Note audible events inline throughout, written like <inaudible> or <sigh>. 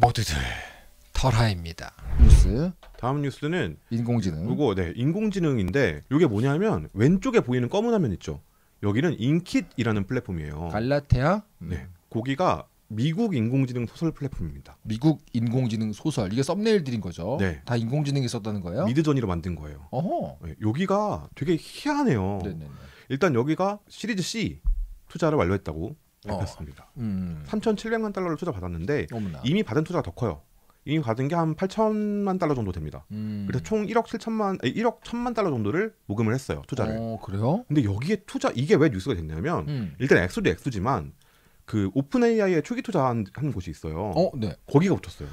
모두들 털하입니다. 뉴스. 다음 뉴스는 인공지능. 그리고 네 인공지능인데 이게 뭐냐면 왼쪽에 보이는 검은 화면 있죠. 여기는 인킷이라는 플랫폼이에요. 갈라테아. 네, 음. 네. 거기가 미국 인공지능 소설 플랫폼입니다. 미국 인공지능 소설 이게 썸네일들인 거죠. 네. 다 인공지능이 썼다는 거예요? 미드저니로 만든 거예요. 어허. 네, 여기가 되게 희한해요. 네네네. 일단 여기가 시리즈 C 투자를 완료했다고 네, 어. 습니다 음. 3,700만 달러를 투자 받았는데 어머나. 이미 받은 투자가 더 커요. 이미 받은 게 한 8천만 달러 정도 됩니다. 음. 그래서 총 1억 7천만, 1억 1천만 달러 정도를 모금을 했어요 투자를. 어, 그래요? 근데 여기에 투자 이게 왜 뉴스가 됐냐면 음. 일단 액수도 액수지만 그 오픈 AI에 초기 투자한 한 곳이 있어요. 어, 네. 거기가 붙였어요.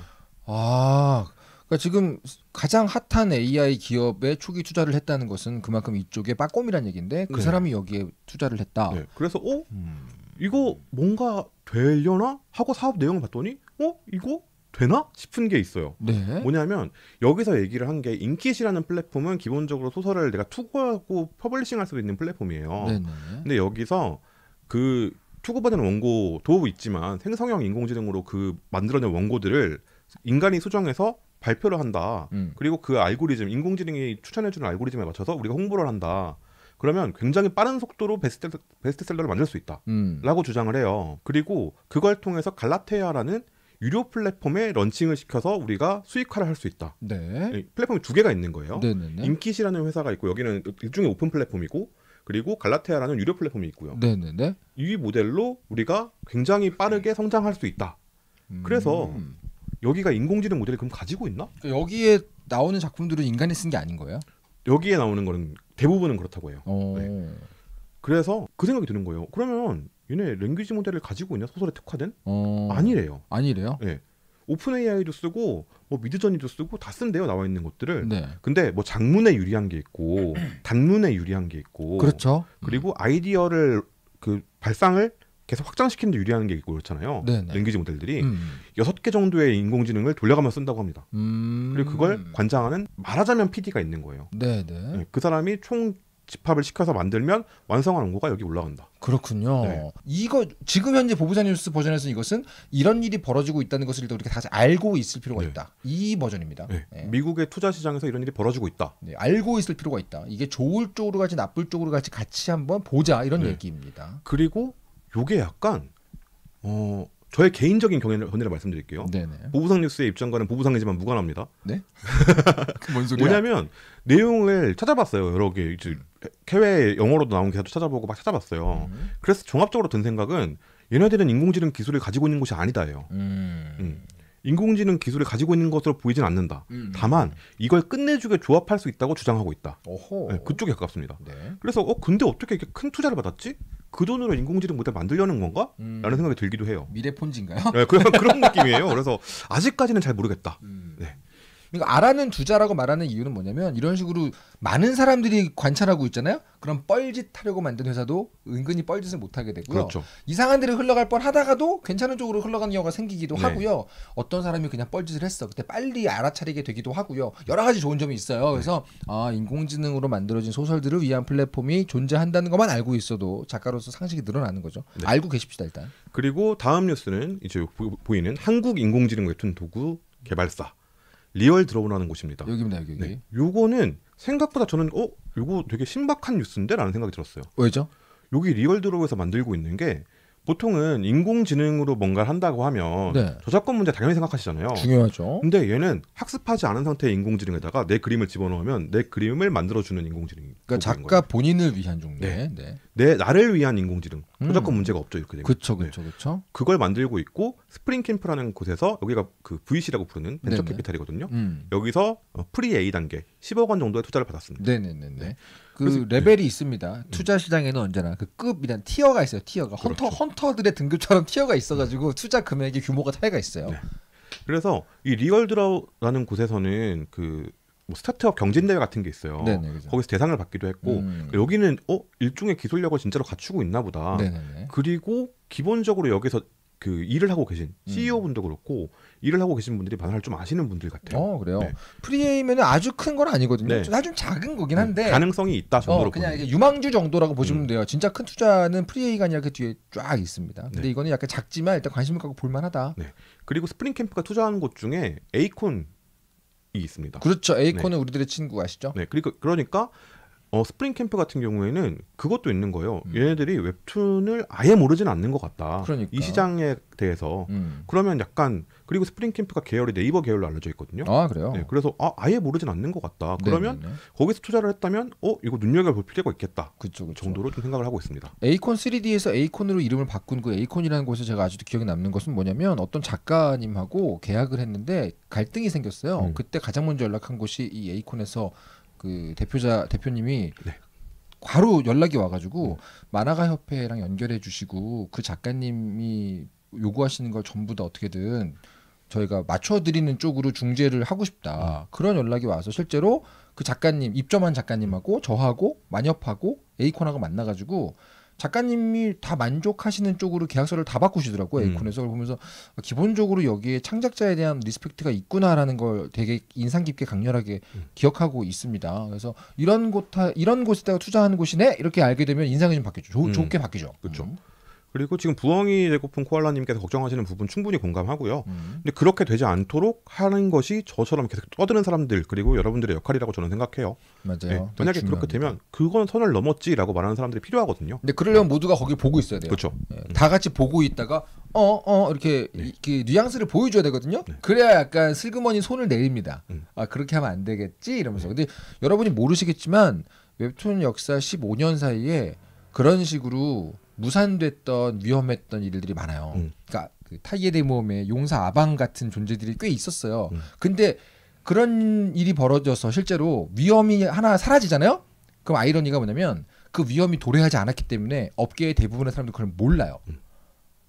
아, 그러니까 지금 가장 핫한 AI 기업에 초기 투자를 했다는 것은 그만큼 이쪽에 빠꼼이란 얘기인데 그 네. 사람이 여기에 투자를 했다. 네. 그래서 어? 음. 이거 뭔가 되려나 하고 사업 내용을 봤더니 어 이거 되나 싶은 게 있어요. 네. 뭐냐면 여기서 얘기를 한 게 인킷이라는 플랫폼은 기본적으로 소설을 내가 투고하고 퍼블리싱할 수 있는 플랫폼이에요. 네네. 근데 여기서 그 투고받은 원고도 있지만 생성형 인공지능으로 그 만들어낸 원고들을 인간이 수정해서 발표를 한다. 음. 그리고 그 알고리즘 인공지능이 추천해주는 알고리즘에 맞춰서 우리가 홍보를 한다. 그러면 굉장히 빠른 속도로 베스트, 베스트셀러를 만들 수 있다라고 음. 주장을 해요. 그리고 그걸 통해서 갈라테아라는 유료 플랫폼에 런칭을 시켜서 우리가 수익화를 할 수 있다. 네. 플랫폼이 두 개가 있는 거예요. 네네네. 인킷이라는 회사가 있고 여기는 일종의 오픈 플랫폼이고 그리고 갈라테아라는 유료 플랫폼이 있고요. 네네네. 이 모델로 우리가 굉장히 빠르게 네. 성장할 수 있다. 음. 그래서 여기가 인공지능 모델이 그럼 가지고 있나? 그러니까 여기에 나오는 작품들은 인간이 쓴 게 아닌 거예요? 여기에 나오는 거는 대부분은 그렇다고 해요. 어. 네. 그래서 그 생각이 드는 거예요. 그러면 얘네 랭귀지 모델을 가지고 있냐 소설에 특화된? 어... 아니래요. 아니래요? 네. 오픈 AI도 쓰고 뭐 미드저니도 쓰고 다 쓴대요 나와 있는 것들을. 네. 근데 뭐 장문에 유리한 게 있고 단문에 유리한 게 있고. 그렇죠. 그리고 음. 아이디어를 그 발상을 계속 확장시키는 데 유리하는 게 있고 그렇잖아요. 네네. 랭귀지 모델들이 음. 여섯 음. 개 정도의 인공지능을 돌려가며 쓴다고 합니다. 음. 그리고 그걸 관장하는 말하자면 PD가 있는 거예요. 네네. 네, 그 사람이 총 집합을 시켜서 만들면 완성한 원고가 여기 올라간다. 그렇군요. 네. 이거 지금 현재 보부자 뉴스 버전에서는 이것은 이런 일이 벌어지고 있다는 것을 우리가 다 알고 있을 필요가 네. 있다. 이 버전입니다. 네. 네. 미국의 투자 시장에서 이런 일이 벌어지고 있다. 네, 알고 있을 필요가 있다. 이게 좋을 쪽으로 가지 나쁠 쪽으로 가지 같이 한번 보자 이런 얘기입니다. 그리고 요게 약간 어 저의 개인적인 견해를, 견해를 말씀드릴게요. 네네. 보부상 뉴스의 입장과는 보부상이지만 무관합니다. 네? <laughs> 그 뭔 소리야? 뭐냐면 내용을 찾아봤어요. 여러 개 이제 해외 영어로도 나온 기사도 찾아보고 막 찾아봤어요. 음. 그래서 종합적으로 든 생각은 얘네들은 인공지능 기술을 가지고 있는 곳이 아니다예요. 음. 음. 인공지능 기술을 가지고 있는 것으로 보이진 않는다. 음, 음. 다만 이걸 끝내주게 조합할 수 있다고 주장하고 있다. 네, 그쪽에 가깝습니다. 네. 그래서 어 근데 어떻게 이렇게 큰 투자를 받았지? 그 돈으로 인공지능 모델 만들려는 건가? 음. 라는 생각이 들기도 해요. 미래 폰지인가요? 네, 그런, 그런 <laughs> 느낌이에요. 그래서 아직까지는 잘 모르겠다. 음. 그러니까 아라는 주자라고 말하는 이유는 뭐냐면 이런 식으로 많은 사람들이 관찰하고 있잖아요. 그럼 뻘짓 하려고 만든 회사도 은근히 뻘짓을 못 하게 되고요. 그렇죠. 이상한 데로 흘러갈 뻔 하다가도 괜찮은 쪽으로 흘러가는 경우가 생기기도 네. 하고요. 어떤 사람이 그냥 뻘짓을 했어. 그때 빨리 알아차리게 되기도 하고요. 여러 가지 좋은 점이 있어요. 그래서 네. 아, 인공지능으로 만들어진 소설들을 위한 플랫폼이 존재한다는 것만 알고 있어도 작가로서 상식이 늘어나는 거죠. 네. 알고 계십시다 일단. 그리고 다음 뉴스는 이제 보, 보이는 한국 인공지능 웹툰 도구 개발사 리얼 드러우라는 곳입니다. 여기입니다, 여기. 네. 요거는 생각보다 저는 어, 요거 되게 신박한 뉴스인데라는 생각이 들었어요. 왜죠? 여기 리얼 드로에서 만들고 있는 게 보통은 인공지능으로 뭔가를 한다고 하면 네. 저작권 문제 당연히 생각하시잖아요. 중요하죠. 근데 얘는 학습하지 않은 상태의 인공지능에다가 내 그림을 집어넣으면 내 그림을 만들어주는 인공지능. 그러니까 작가 본인을 위한 종류. 네. 네. 네. 내 나를 위한 인공지능. 음. 저작권 음. 문제가 없죠 이렇게 되면. 그렇죠, 그렇죠, 그렇죠. 그걸 만들고 있고 스프링 캠프라는 곳에서 여기가 그 VC라고 부르는 벤처 네네. 네. 캐피탈이거든요. 음. 여기서 어, 프리 A 단계 10억 원 정도의 투자를 받았습니다. 네네네. 그 레벨이 있습니다. 투자 시장에는 언제나 그 급이란 티어가 있어요. 티어가 그렇죠. 헌터 헌터들의 등급처럼 티어가 있어가지고 투자 금액의 규모가 차이가 있어요. 네. 그래서 이 리얼드라는 곳에서는 그뭐 스타트업 경진대회 같은 게 있어요. 네네, 그렇죠. 거기서 대상을 받기도 했고 음. 그러니까 여기는 어 일종의 기술력을 진짜로 갖추고 있나 보다. 네네네. 네, 네. 그리고 기본적으로 여기서 그 일을 하고 계신 음. CEO 분도 그렇고 일을 하고 계신 분들이 반나나좀 아시는 분들 같아요. 어 그래요. 네. 프리에이면 아주 큰 건 아니거든요. 네. 사좀 작은 거긴 한데 네. 가능성이 있다 정도로 어, 그냥 보면. 유망주 정도라고 보시면 음. 돼요. 진짜 큰 투자는 프리에이가 아니라 그 뒤에 쫙 있습니다. 근데 네. 이거는 약간 작지만 일단 관심을 갖고 볼만하다. 네. 그리고 스프링 캠프가 투자하는 곳 중에 에이콘 있습니다. 그렇죠. 에이콘은 네. 우리들의 친구 아시죠? 네. 그러니까 그러니까 어, 스프링 캠프 같은 경우에는 그것도 있는 거예요. 음. 얘네들이 웹툰을 아예 모르진 않는 것 같다. 그러니까. 이 시장에 대해서. 음. 그러면 약간 그리고 스프링 캠프가 계열이 네이버 계열로 알려져 있거든요. 아 그래요. 네, 그래서 아, 아예 모르진 않는 것 같다. 네, 그러면 네네네. 네. 거기서 투자를 했다면 어 이거 눈여겨볼 필요가 있겠다. 그쵸, 그쵸. 정도로 좀 생각을 하고 있습니다. 에이콘 3D에서 에이콘으로 이름을 바꾼 그 에이콘이라는 곳에 제가 아직도 기억에 남는 것은 뭐냐면 어떤 작가님하고 계약을 했는데 갈등이 생겼어요. 음. 그때 가장 먼저 연락한 곳이 이 에이콘에서 그 대표자 대표님이 네. 바로 연락이 와가지고 만화가 협회랑 연결해 주시고 그 작가님이 요구하시는 걸 전부 다 어떻게든 저희가 맞춰드리는 쪽으로 중재를 하고 싶다 음. 그런 연락이 와서 실제로 그 작가님 입점한 작가님하고 저하고 만협하고 에이콘하고 만나가지고 작가님이 다 만족하시는 쪽으로 계약서를 다 바꾸시더라고요. 음. 에이콘에서 음. 보면서 기본적으로 여기에 창작자에 대한 리스펙트가 있구나라는 걸 되게 인상 깊게 강렬하게 음. 기억하고 있습니다. 그래서 이런 곳 이런 곳에다가 투자하는 곳이네 이렇게 알게 되면 인상이 좀 바뀌죠. 좋, 음. 좋게 바뀌죠. 그렇죠. 그리고 지금 부엉이 배고픈 코알라님께서 걱정하시는 부분 충분히 공감하고요. 음. 근데 그렇게 되지 않도록 하는 것이 저처럼 계속 떠드는 사람들 그리고 여러분들의 역할이라고 저는 생각해요. 맞아요. 예, 네, 만약에 중요합니다. 그렇게 되면 그건 선을 넘었지라고 말하는 사람들이 필요하거든요. 근데 그러려면 모두가 거기 보고 있어야 돼요. 그렇죠. 네, 다 같이 보고 있다가 어어 어, 이렇게 네. 이렇게 뉘앙스를 보여줘야 되거든요. 네. 그래야 약간 슬그머니 손을 내립니다. 음. 아 그렇게 하면 안 되겠지 이러면서. 네. 근데 여러분이 모르시겠지만 웹툰 역사 15년 사이에 그런 식으로 무산됐던 위험했던 일들이 많아요. 음. 그러니까 그 타이에데 모험의 용사 아방 같은 존재들이 꽤 있었어요. 음. 근데 그런 일이 벌어져서 실제로 위험이 하나 사라지잖아요. 그럼 아이러니가 뭐냐면 그 위험이 도래하지 않았기 때문에 업계의 대부분의 사람들이 그걸 몰라요. 음.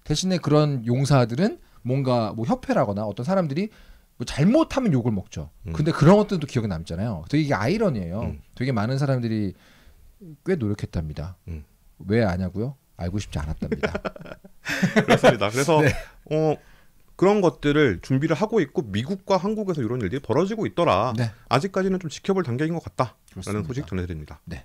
대신에 그런 용사들은 뭔가 뭐 협회라거나 어떤 사람들이 뭐 잘못하면 욕을 먹죠. 음. 근데 그런 것들도 기억에 남잖아요. 되게 이게 아이러니예요. 음. 되게 많은 사람들이 꽤 노력했답니다. 음. 왜 아냐고요? 알고 싶지 않았답니다. <laughs> 그렇습니다. 그래서 네. 어 그런 것들을 준비를 하고 있고 미국과 한국에서 이런 일들이 벌어지고 있더라. 네. 아직까지는 좀 지켜볼 단계인 것 같다라는 그렇습니다. 소식 전해드립니다. 네.